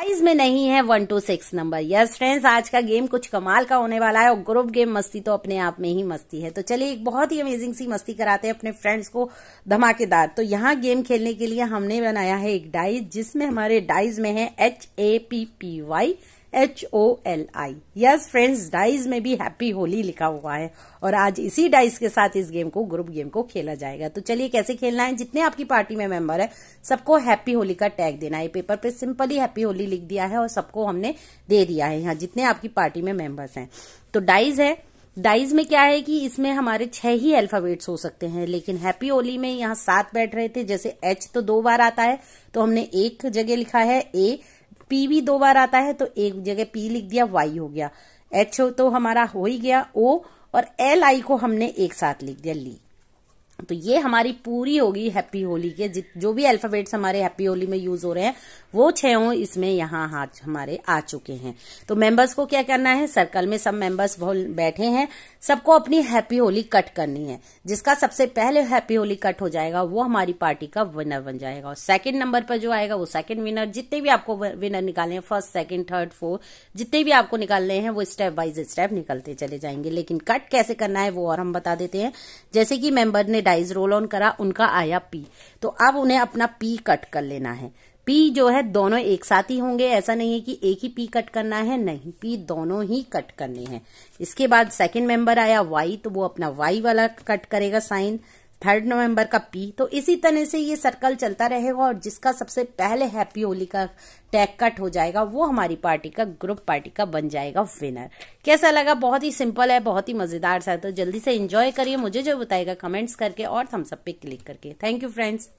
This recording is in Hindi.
प्राइस में नहीं है one two six number yes friends आज का गेम कुछ कमाल का होने वाला है और ग्रुप गेम मस्ती तो अपने आप में ही मस्ती है तो चलिए एक बहुत ही अमेजिंग सी मस्ती कराते हैं अपने फ्रेंड्स को धमाकेदार तो यहाँ गेम खेलने के लिए हमने बनाया है एक डाइज जिसमें हमारे डाइज में है H A P P Y H O L I yes friends days में भी हैप्पी होली लिखा हुआ है और आज इसी डाइज के साथ इस गेम को ग्रुप गेम को खेला जाएगा तो चलिए कैसे खेलना है जितने आपकी पार्टी में मेंबर है सबको हैप्पी होली का टैग देना है पेपर पे सिंपली हैप्पी होली लिख दिया है और सबको हमने दे दिया है यहाँ जितने आपकी पार्टी में मेंबर्स हैं तो डाइज है डाइज में क्या है कि इसमें हमारे छह ही अल्फाबेट्स हो सकते हैं लेकिन हैप्पी ओली में यहाँ सात बैठ रहे थे जैसे एच तो दो बार आता है तो हमने एक जगह लिखा है ए पी भी दो बार आता है तो एक जगह पी लिख दिया वाई हो गया एच तो हमारा हो ही गया ओ और एल आई को हमने एक साथ लिख दिया ली तो ये हमारी पूरी होगी हैप्पी होली के जो भी अल्फाबेट्स हमारे हैप्पी होली में यूज हो रहे हैं वो छह इसमें यहाँ हाथ हमारे आ चुके हैं तो मेंबर्स को क्या करना है सर्कल में सब मेंबर्स बैठे हैं सबको अपनी हैप्पी होली कट करनी है जिसका सबसे पहले हैप्पी होली कट हो जाएगा वो हमारी पार्टी का विनर बन जाएगा और सेकंड नंबर पर जो आएगा वो सेकंड विनर जितने भी आपको विनर निकालने हैं फर्स्ट सेकंड थर्ड फोर्थ जितने भी आपको निकालने हैं वो स्टेप बाइज स्टेप निकलते चले जाएंगे लेकिन कट कैसे करना है वो और हम बता देते हैं जैसे कि मेंबर ने डाइज रोल ऑन करा उनका आया पी तो अब उन्हें अपना पी कट कर लेना है पी जो है दोनों एक साथ ही होंगे ऐसा नहीं है कि एक ही पी कट करना है नहीं पी दोनों ही कट करने हैं इसके बाद सेकंड मेंबर आया वाई तो वो अपना वाई वाला कट करेगा साइन थर्ड नवंबर का पी तो इसी तरह से ये सर्कल चलता रहेगा और जिसका सबसे पहले हैप्पी होली का टैग कट हो जाएगा वो हमारी पार्टी का ग्रुप पार्टी का बन जाएगा विनर कैसा लगा बहुत ही सिंपल है बहुत ही मज़ेदार सा है तो जल्दी से इंजॉय करिए मुझे जो बताएगा कमेंट्स करके और थम्सअप पे क्लिक करके थैंक यू फ्रेंड्स